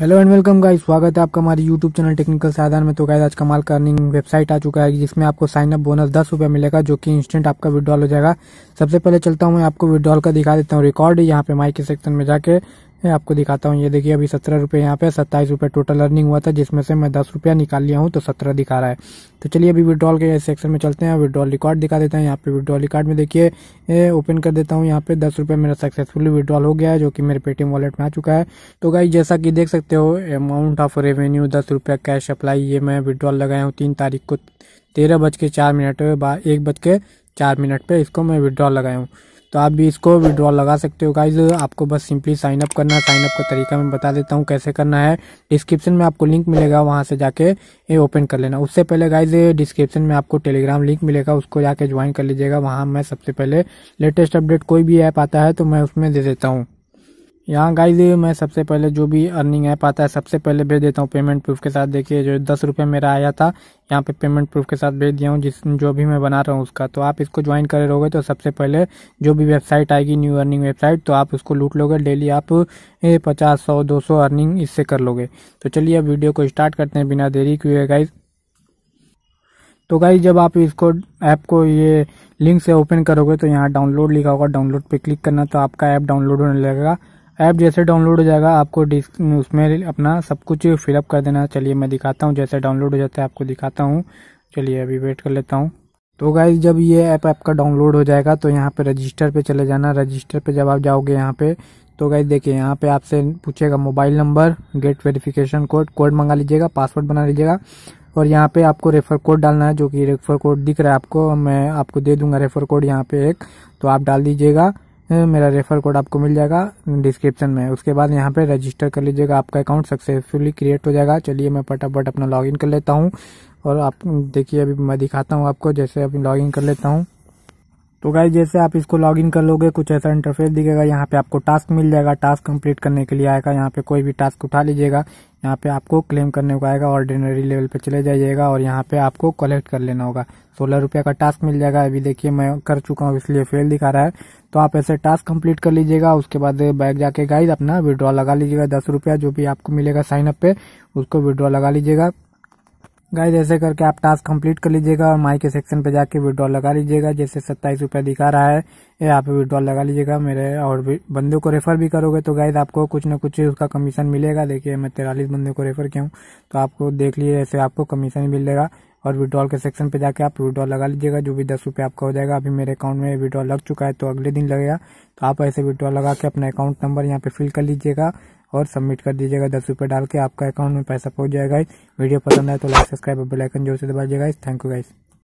hello and welcome guys स्वागत है आपका हमारे यूट्यूब चैनल टेक्निकल साधन में तो गाइस आज कमाल का अर्निंग वेबसाइट आ चुका है जिसमें आपको साइन अप बोनस दस रुपये मिलेगा जो कि इंस्टेंट आपका विड्रॉल हो जाएगा सबसे पहले चलता हूं मैं आपको विड्रॉल का दिखा देता हूं रिकॉर्ड यहाँ पे माइक के सेक्शन में जाके मैं आपको दिखाता हूँ ये देखिए अभी सत्रह रुपये यहाँ पे सत्ताईस रुपये टोटल अर्निंग हुआ था जिसमें से मैं दस रुपया निकाल लिया हूँ तो सत्रह दिखा रहा है तो चलिए अभी विड्रॉल के सेक्शन में चलते हैं विड्रॉल रिकॉर्ड दिखा देते हैं यहाँ पे विड्रॉल रिकॉर्ड में देखिए ओपन कर देता हूँ यहाँ पे दस मेरा सक्सेसफुली विड्रॉल हो गया है जो कि मेरे पेटीएम वॉलेट में आ चुका है तो गाई जैसा कि देख सकते हो अमाउंट ऑफ रेवेन्यू दस रुपया कैश अप्लाई ये मैं विड्रॉल लगाया हूँ तीन तारीख को तेरह बज के चार मिनट एक बज के चार मिनट पे इसको मैं विड्रॉल लगाया हूँ तो आप भी इसको विड्रॉल लगा सकते हो गाइज आपको बस सिंपली साइन अप करना है साइन अप का तरीका मैं बता देता हूँ कैसे करना है डिस्क्रिप्शन में आपको लिंक मिलेगा वहाँ से जाके ये ओपन कर लेना उससे पहले गाइज डिस्क्रिप्शन में आपको टेलीग्राम लिंक मिलेगा उसको जाके ज्वाइन कर लीजिएगा वहाँ मैं सबसे पहले लेटेस्ट अपडेट कोई भी ऐप आता है तो मैं उसमें दे देता हूँ यहाँ गाइज मैं सबसे पहले जो भी अर्निंग ऐप आता है सबसे पहले भेज देता हूँ पेमेंट प्रूफ के साथ देखिए जो दस रुपये मेरा आया था यहाँ पे पेमेंट प्रूफ के साथ भेज दिया हूँ जिस जो भी मैं बना रहा हूँ उसका तो आप इसको ज्वाइन करे रहोगे तो सबसे पहले जो भी वेबसाइट आएगी न्यू अर्निंग वेबसाइट तो आप उसको लूट लोगे डेली आप पचास सौ दो सौ अर्निंग इससे कर लोगे तो चलिए अब वीडियो को स्टार्ट करते हैं बिना देरी क्यों गाइज तो गाइज जब आप इसको ऐप को ये लिंक से ओपन करोगे तो यहाँ डाउनलोड लिखा होगा डाउनलोड पे क्लिक करना तो आपका ऐप डाउनलोड होने लगेगा ऐप जैसे डाउनलोड हो जाएगा आपको उसमें अपना सब कुछ फिलअप कर देना चलिए मैं दिखाता हूँ जैसे डाउनलोड हो जाता है आपको दिखाता हूँ चलिए अभी वेट कर लेता हूँ तो गाइज जब ये ऐप आपका डाउनलोड हो जाएगा तो यहाँ पे रजिस्टर पे चले जाना रजिस्टर पे जब आप जाओगे यहाँ पे तो गाइज देखिए यहाँ पे आपसे पूछेगा mobile number get verification code code मंगा लीजिएगा पासवर्ड बना लीजिएगा और यहाँ पे आपको रेफर कोड डालना है जो कि रेफर कोड दिख रहा है आपको मैं आपको दे दूंगा रेफर कोड यहाँ पे एक तो आप डाल दीजिएगा मेरा रेफर कोड आपको मिल जाएगा डिस्क्रिप्शन में उसके बाद यहाँ पे रजिस्टर कर लीजिएगा आपका अकाउंट सक्सेसफुली क्रिएट हो जाएगा चलिए मैं फटाफट अपना लॉगिन कर लेता हूँ और आप देखिए अभी मैं दिखाता हूँ आपको जैसे अभी लॉगिन कर लेता हूँ तो गाइज जैसे आप इसको लॉगिन कर लोगे कुछ ऐसा इंटरफेस दिखेगा यहाँ पे आपको टास्क मिल जाएगा टास्क कंप्लीट करने के लिए आएगा यहाँ पे कोई भी टास्क उठा लीजिएगा यहाँ पे आपको क्लेम करने को आएगा ऑर्डिनरी लेवल पे चले जाइएगा और यहाँ पे आपको कलेक्ट कर लेना होगा सोलह रुपया का टास्क मिल जाएगा अभी देखिए मैं कर चुका हूँ इसलिए फेल दिखा रहा है तो आप ऐसे टास्क कंप्लीट कर लीजिएगा उसके बाद बैग जाके गाइज अपना विड्रॉ लगा लीजिएगा दस रुपया जो भी आपको मिलेगा साइनअप पे उसको विड्रॉ लगा लीजिएगा गाइज ऐसे करके आप टास्क कंप्लीट कर लीजिएगा और माई के सेक्शन पे जाके विड्रॉल लगा लीजिएगा जैसे सत्ताईस रुपया दिखा रहा है ये आप विड्रॉल लगा लीजिएगा मेरे और बंदे को रेफर भी करोगे तो गाइज आपको कुछ ना कुछ उसका कमीशन मिलेगा देखिए मैं तेरालीस बंदे को रेफर किया हूँ तो आपको देख लिए ऐसे आपको कमीशन मिलेगा और विड्रॉल के सेक्शन पे जाके आप विड्रॉल लगा लीजिएगा जो भी दस रुपये आपका हो जाएगा अभी मेरे अकाउंट में विड्रॉल लग चुका है तो अगले दिन लगेगा तो आप ऐसे विड्रॉल लगा के अपना अकाउंट नंबर यहाँ पे फिल कर लीजिएगा और सबमिट कर दीजिएगा दस रुपये डाल के आपका अकाउंट में पैसा पहुंच जाएगा वीडियो पसंद आए तो लाइक सब्सक्राइब और बेलाइकन जोर से दबा दीजिएगा थैंक यू गाइस